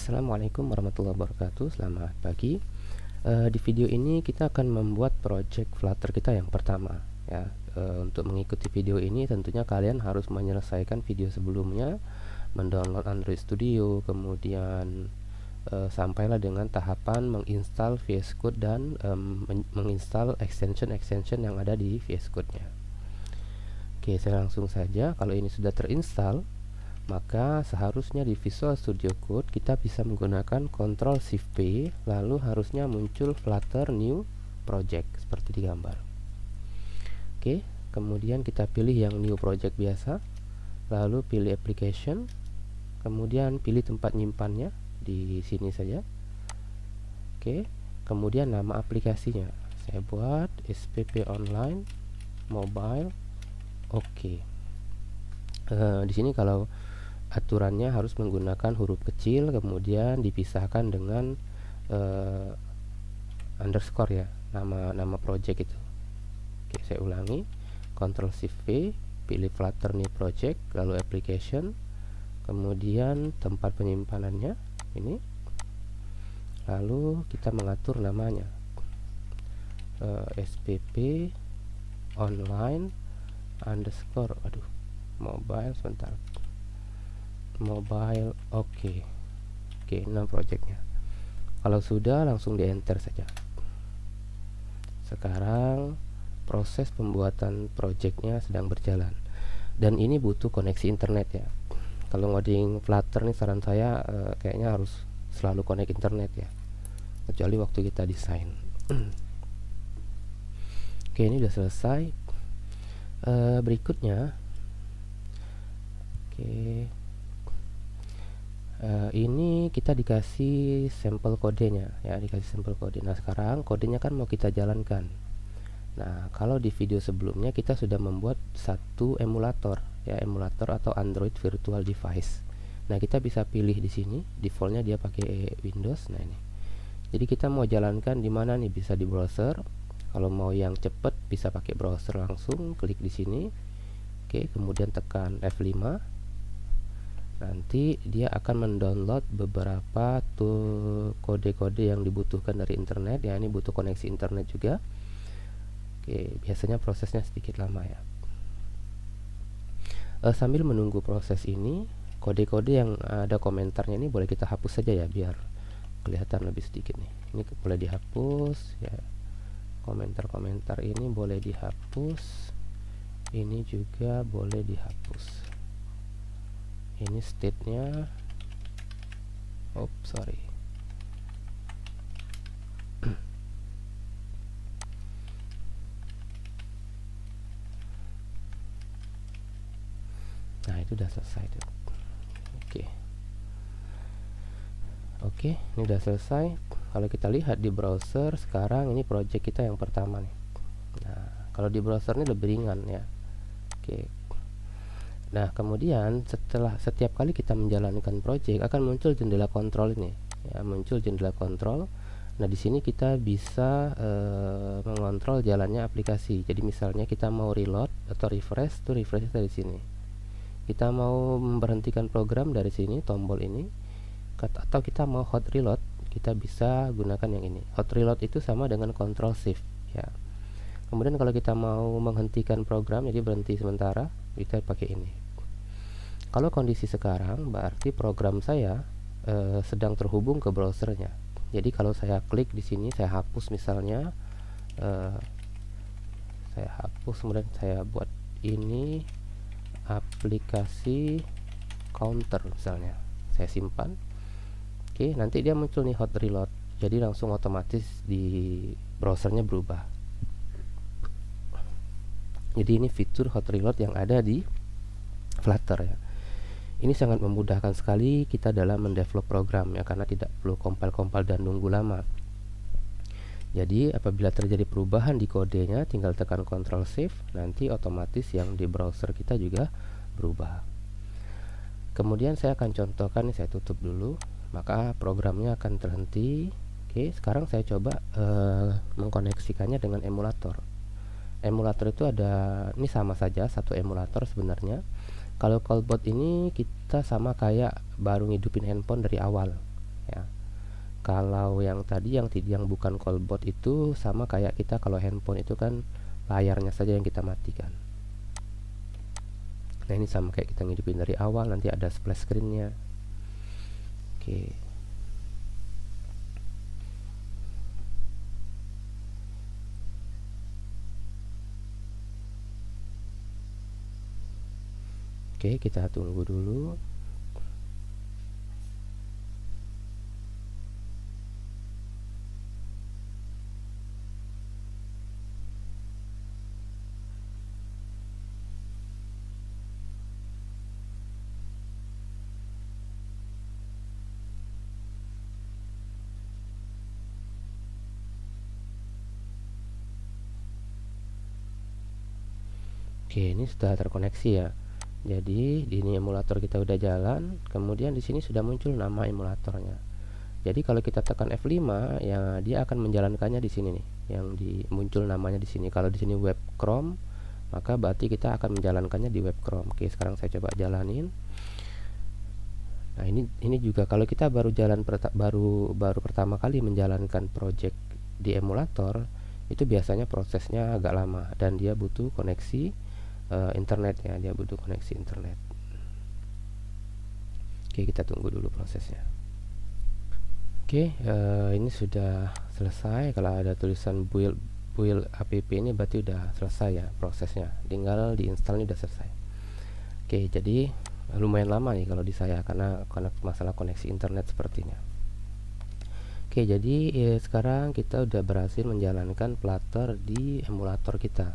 Assalamualaikum warahmatullahi wabarakatuh Selamat pagi e, Di video ini kita akan membuat project Flutter kita yang pertama ya e, Untuk mengikuti video ini tentunya kalian harus menyelesaikan video sebelumnya Mendownload Android Studio Kemudian e, sampailah dengan tahapan menginstal VS Code dan e, menginstal extension-extension yang ada di VS Code-nya Oke saya langsung saja kalau ini sudah terinstall maka seharusnya di Visual Studio Code kita bisa menggunakan Ctrl Shift P lalu harusnya muncul Flutter New Project seperti di gambar oke kemudian kita pilih yang New Project biasa lalu pilih Application kemudian pilih tempat nyimpannya di sini saja oke kemudian nama aplikasinya saya buat SPP online mobile oke Uh, di sini kalau aturannya harus menggunakan huruf kecil kemudian dipisahkan dengan uh, underscore ya nama nama project itu oke saya ulangi control Shift V pilih Flutter New Project lalu application kemudian tempat penyimpanannya ini lalu kita mengatur namanya uh, eh, SPP online underscore aduh mobile sebentar mobile oke okay. oke okay, enam projectnya kalau sudah langsung di enter saja sekarang proses pembuatan projectnya sedang berjalan dan ini butuh koneksi internet ya kalau ngoding flutter nih saran saya e, kayaknya harus selalu connect internet ya kecuali waktu kita desain oke ini udah selesai e, berikutnya oke uh, ini kita dikasih sampel kodenya ya dikasih sampel kode nah sekarang kodenya kan mau kita jalankan nah kalau di video sebelumnya kita sudah membuat satu emulator ya emulator atau Android virtual device nah kita bisa pilih di sini defaultnya dia pakai Windows nah ini jadi kita mau jalankan di mana nih bisa di browser kalau mau yang cepet bisa pakai browser langsung klik di sini oke kemudian tekan F5 nanti dia akan mendownload beberapa kode-kode yang dibutuhkan dari internet ya ini butuh koneksi internet juga oke biasanya prosesnya sedikit lama ya e, sambil menunggu proses ini kode-kode yang ada komentarnya ini boleh kita hapus saja ya biar kelihatan lebih sedikit nih ini boleh dihapus ya komentar-komentar ini boleh dihapus ini juga boleh dihapus ini state-nya oh sorry nah itu udah selesai tuh oke okay. okay, ini udah selesai kalau kita lihat di browser sekarang ini project kita yang pertama nih nah kalau di browser ini lebih ringan ya oke okay, Nah, kemudian setelah setiap kali kita menjalankan project akan muncul jendela kontrol ini. Ya, muncul jendela kontrol. Nah, di sini kita bisa e, mengontrol jalannya aplikasi. Jadi misalnya kita mau reload atau refresh, tuh refresh dari sini. Kita mau memberhentikan program dari sini tombol ini atau kita mau hot reload, kita bisa gunakan yang ini. Hot reload itu sama dengan control shift ya. Kemudian kalau kita mau menghentikan program jadi berhenti sementara, kita pakai ini kalau kondisi sekarang berarti program saya e, sedang terhubung ke browsernya. Jadi kalau saya klik di sini saya hapus misalnya e, saya hapus kemudian saya buat ini aplikasi counter misalnya. Saya simpan. Oke, nanti dia muncul nih hot reload. Jadi langsung otomatis di browsernya berubah. Jadi ini fitur hot reload yang ada di Flutter ya. Ini sangat memudahkan sekali kita dalam mendevelop program ya karena tidak perlu compile-compile dan nunggu lama. Jadi apabila terjadi perubahan di kodenya tinggal tekan Ctrl Shift nanti otomatis yang di browser kita juga berubah. Kemudian saya akan contohkan ini saya tutup dulu maka programnya akan terhenti. Oke, sekarang saya coba eh, mengkoneksikannya dengan emulator. Emulator itu ada ini sama saja satu emulator sebenarnya kalau callbot ini kita sama kayak baru ngidupin handphone dari awal ya kalau yang tadi yang yang bukan callbot itu sama kayak kita kalau handphone itu kan layarnya saja yang kita matikan nah ini sama kayak kita ngidupin dari awal nanti ada splash screennya oke okay. Oke, kita tunggu dulu. Oke, ini sudah terkoneksi ya jadi di ini emulator kita udah jalan kemudian di sini sudah muncul nama emulatornya jadi kalau kita tekan F5 ya dia akan menjalankannya di sini nih yang di muncul namanya di sini kalau di sini web Chrome maka berarti kita akan menjalankannya di web Chrome oke sekarang saya coba jalanin nah ini ini juga kalau kita baru jalan baru baru pertama kali menjalankan project di emulator itu biasanya prosesnya agak lama dan dia butuh koneksi uh, internet ya dia butuh koneksi internet oke kita tunggu dulu prosesnya oke uh, ini sudah selesai kalau ada tulisan build build app ini berarti udah selesai ya prosesnya tinggal diinstalnya udah selesai oke jadi lumayan lama nih kalau di saya karena masalah koneksi internet sepertinya Oke, jadi ya, sekarang kita udah berhasil menjalankan plotter di emulator kita.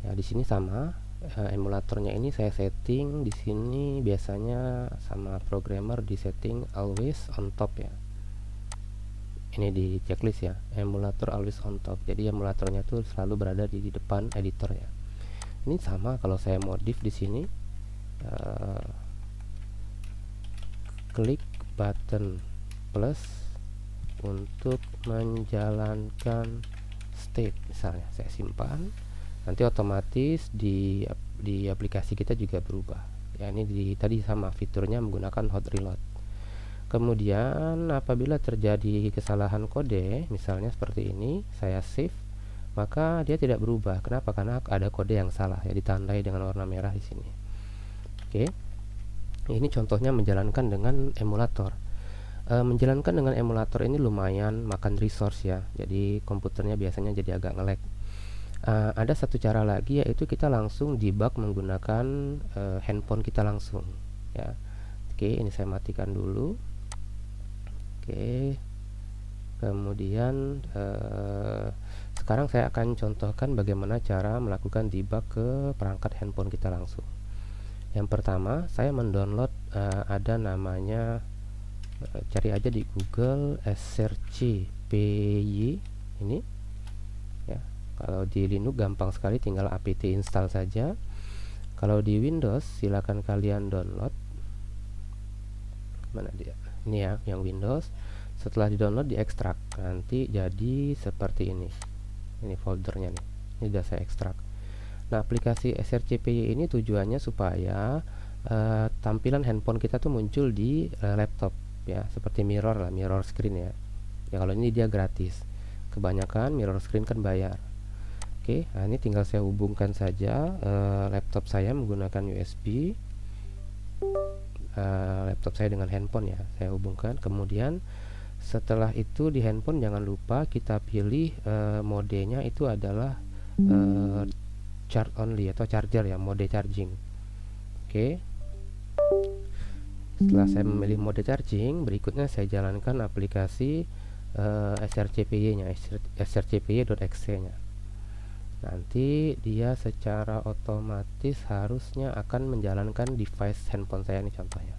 Ya, di sini sama, uh, emulatornya ini saya setting di sini biasanya sama programmer di setting always on top ya ini di checklist ya emulator always on top jadi emulatornya tuh selalu berada di, di depan editor ya ini sama kalau saya modif di sini uh, klik button plus untuk menjalankan state misalnya saya simpan nanti otomatis di di aplikasi kita juga berubah ya ini di, tadi sama fiturnya menggunakan hot reload kemudian apabila terjadi kesalahan kode misalnya seperti ini saya save maka dia tidak berubah kenapa karena ada kode yang salah ya ditandai dengan warna merah di sini oke ini contohnya menjalankan dengan emulator e, menjalankan dengan emulator ini lumayan makan resource ya jadi komputernya biasanya jadi agak ngelag uh, ada satu cara lagi yaitu kita langsung debug menggunakan uh, handphone kita langsung ya oke ini saya matikan dulu oke kemudian uh, sekarang saya akan contohkan bagaimana cara melakukan debug ke perangkat handphone kita langsung yang pertama saya mendownload uh, ada namanya cari aja di Google SRC PY ini kalau di Linux gampang sekali tinggal apt install saja. Kalau di Windows silakan kalian download. Mana dia? Ini ya yang Windows. Setelah di-download diekstrak. Nanti jadi seperti ini. Ini foldernya nih. Ini sudah saya ekstrak. Nah, aplikasi SRCPY ini tujuannya supaya uh, tampilan handphone kita tuh muncul di uh, laptop ya, seperti mirror lah, mirror screen ya. Ya kalau ini dia gratis kebanyakan mirror screen kan bayar Oke, nah ini tinggal saya hubungkan saja uh, laptop saya menggunakan USB. Uh, eh, laptop saya dengan handphone ya, saya hubungkan. Kemudian setelah itu di handphone jangan lupa kita pilih uh, modenya itu adalah uh, charge only atau charger ya, mode charging. Oke. Setelah saya memilih mode charging, berikutnya saya jalankan aplikasi uh, SRCPY-nya, SRCPY.exe-nya nanti dia secara otomatis harusnya akan menjalankan device handphone saya ini contohnya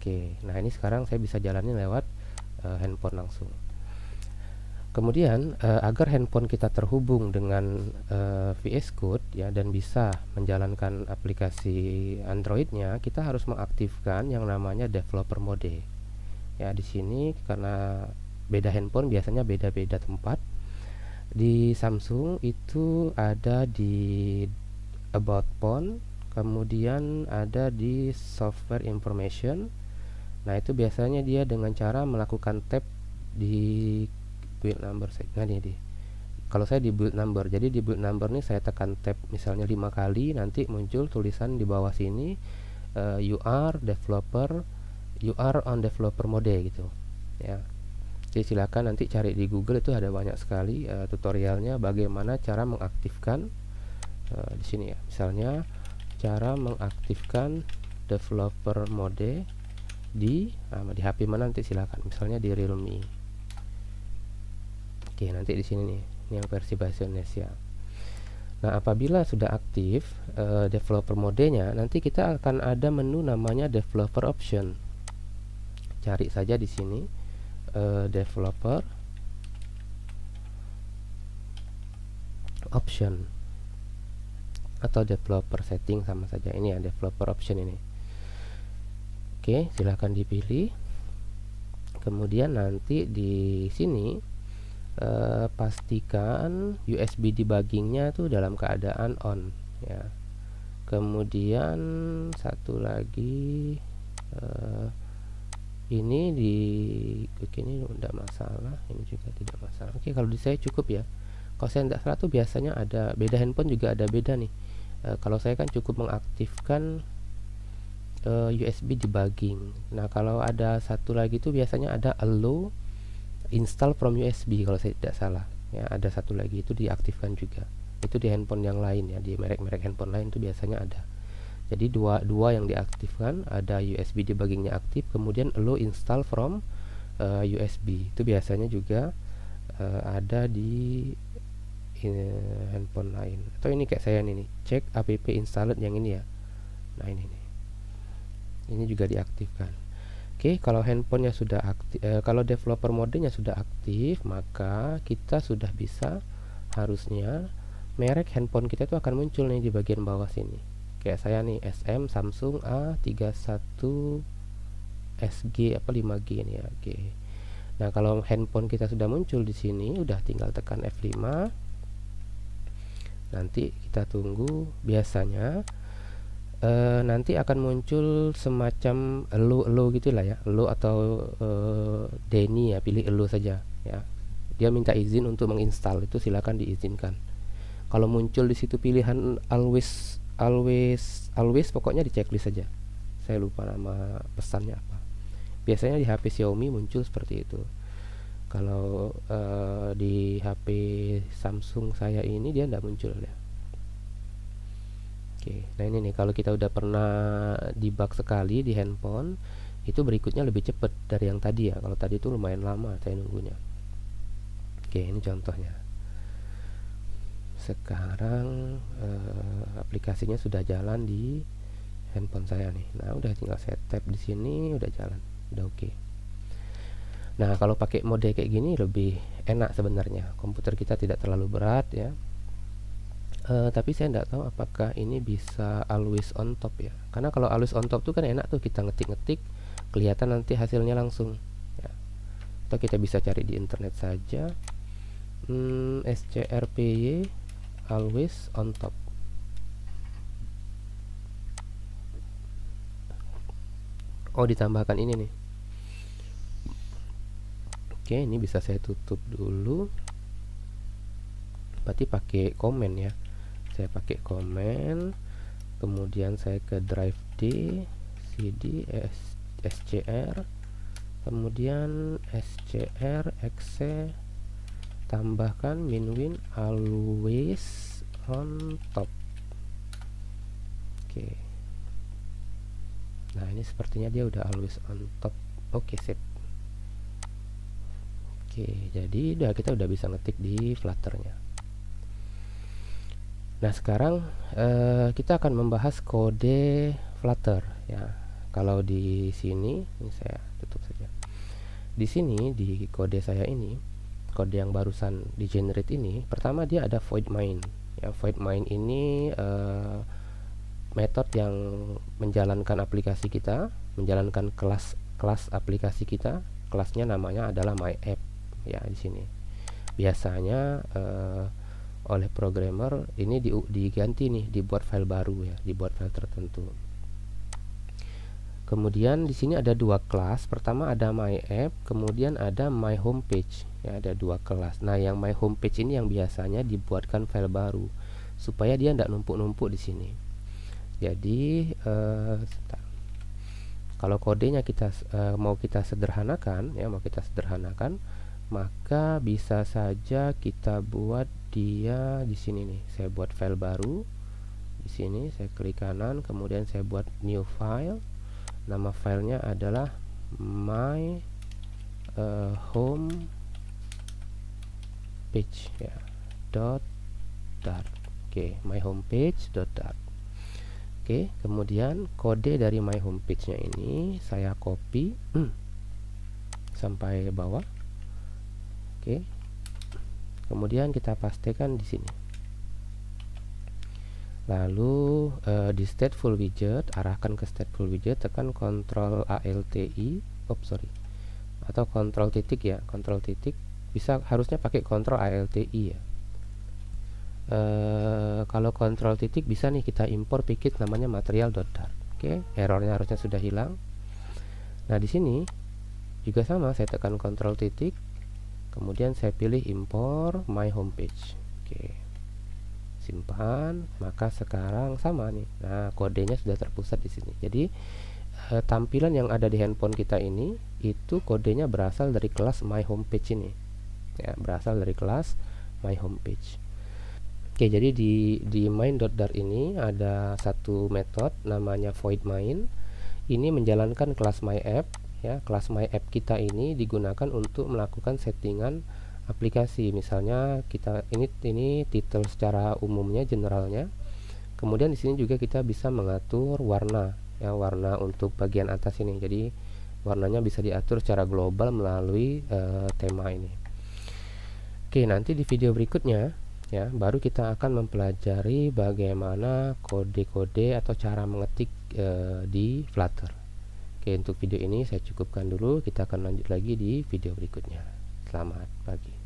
oke nah ini sekarang saya bisa jalani lewat uh, handphone langsung kemudian uh, agar handphone kita terhubung dengan uh, eh, VS Code ya dan bisa menjalankan aplikasi Androidnya kita harus mengaktifkan yang namanya developer mode ya di sini karena beda handphone biasanya beda-beda tempat di Samsung itu ada di about phone kemudian ada di software information nah itu biasanya dia dengan cara melakukan tab di build number saya nah ini di kalau saya di build number jadi di build number ini saya tekan tab misalnya lima kali nanti muncul tulisan di bawah sini uh, you are developer you are on developer mode gitu ya jadi silakan nanti cari di Google itu ada banyak sekali uh, tutorialnya bagaimana cara mengaktifkan uh, di sini ya. Misalnya cara mengaktifkan developer mode di uh, di HP mana nanti silakan. Misalnya di Realme. Oke, nanti di sini nih. Ini yang versi bahasa Indonesia. Nah, apabila sudah aktif uh, developer modenya, nanti kita akan ada menu namanya developer option. Cari saja di sini uh, developer option atau developer setting sama saja ini ya developer option ini oke silahkan dipilih kemudian nanti di sini uh, pastikan USB debuggingnya itu dalam keadaan on ya kemudian satu lagi uh, ini di klik ini tidak masalah ini juga tidak masalah oke kalau di saya cukup ya kalau saya tidak salah tuh biasanya ada beda handphone juga ada beda nih e, kalau saya kan cukup mengaktifkan e, eh, USB debugging nah kalau ada satu lagi itu biasanya ada allow install from USB kalau saya tidak salah ya ada satu lagi itu diaktifkan juga itu di handphone yang lain ya di merek-merek handphone lain itu biasanya ada jadi dua dua yang diaktifkan ada USB debuggingnya aktif kemudian lo install from uh, eh, USB itu biasanya juga uh, ada di uh, handphone lain atau ini kayak saya ini cek app installed yang ini ya nah ini nih ini juga diaktifkan Oke, okay, kalau handphonenya sudah aktif, uh, kalau developer modenya sudah aktif, maka kita sudah bisa harusnya merek handphone kita itu akan muncul nih di bagian bawah sini kayak saya nih SM Samsung A31SG apa 5G ini ya oke okay. nah kalau handphone kita sudah muncul di sini udah tinggal tekan F5 nanti kita tunggu biasanya e, nanti akan muncul semacam elu elu gitulah ya elu atau e, Denny ya pilih elu saja ya dia minta izin untuk menginstal itu silahkan diizinkan kalau muncul di situ pilihan always always always pokoknya di checklist saja saya lupa nama pesannya apa biasanya di HP Xiaomi muncul seperti itu kalau uh, di HP Samsung saya ini dia tidak muncul ya oke nah ini nih kalau kita udah pernah debug sekali di handphone itu berikutnya lebih cepat dari yang tadi ya kalau tadi itu lumayan lama saya nunggunya oke ini contohnya sekarang eh, aplikasinya sudah jalan di handphone saya nih nah udah tinggal saya tap di sini udah jalan udah oke okay. nah kalau pakai mode kayak gini lebih enak sebenarnya komputer kita tidak terlalu berat ya uh, tapi saya tidak tahu apakah ini bisa always on top ya karena kalau always on top tuh kan enak tuh kita ngetik-ngetik kelihatan nanti hasilnya langsung ya. atau kita bisa cari di internet saja hmm, scrpy always on top oh ditambahkan ini nih oke ini bisa saya tutup dulu berarti pakai komen ya saya pakai komen kemudian saya ke drive D cd eh, S, scr kemudian scr Excel tambahkan min win always on top oke okay. nah ini sepertinya dia udah always on top oke okay, sip oke okay, jadi udah kita udah bisa ngetik di flutternya nah sekarang eh, kita akan membahas kode flutter ya kalau di sini ini saya tutup saja di sini di kode saya ini kode yang barusan di generate ini pertama dia ada void main ya void main ini uh, eh, metode yang menjalankan aplikasi kita menjalankan kelas kelas aplikasi kita kelasnya namanya adalah my app ya di sini biasanya uh, oleh programmer ini di, diganti nih dibuat file baru ya dibuat file tertentu kemudian di sini ada dua kelas pertama ada my app kemudian ada my homepage ya ada dua kelas nah yang my home page ini yang biasanya dibuatkan file baru supaya dia tidak numpuk-numpuk di sini jadi uh, kalau kodenya kita uh, mau kita sederhanakan ya mau kita sederhanakan maka bisa saja kita buat dia di sini nih saya buat file baru di sini saya klik kanan kemudian saya buat new file nama filenya adalah my uh, home page ya dot dart oke okay, my homepage dot dart oke okay, kemudian kode dari my homepage nya ini saya copy hmm, sampai bawah oke okay. kemudian kita pastikan di sini lalu uh, di stateful widget arahkan ke stateful widget tekan ctrl alti oh sorry atau kontrol titik ya kontrol titik bisa harusnya pakai kontrol ALTI ya e, kalau kontrol titik bisa nih kita impor pikit namanya material.dart oke okay, errornya harusnya sudah hilang nah di sini juga sama saya tekan kontrol titik kemudian saya pilih impor my homepage oke okay. simpan maka sekarang sama nih nah kodenya sudah terpusat di sini jadi eh, tampilan yang ada di handphone kita ini itu kodenya berasal dari kelas my homepage ini ya berasal dari kelas my homepage Oke, jadi di di main.dar ini ada satu metode namanya void main. Ini menjalankan kelas my app. ya. Kelas my app kita ini digunakan untuk melakukan settingan aplikasi. Misalnya kita ini ini title secara umumnya generalnya. Kemudian di sini juga kita bisa mengatur warna ya, warna untuk bagian atas ini. Jadi warnanya bisa diatur secara global melalui uh, tema ini. Oke, nanti di video berikutnya ya, baru kita akan mempelajari bagaimana kode-kode atau cara mengetik e, di Flutter. Oke, untuk video ini saya cukupkan dulu, kita akan lanjut lagi di video berikutnya. Selamat pagi.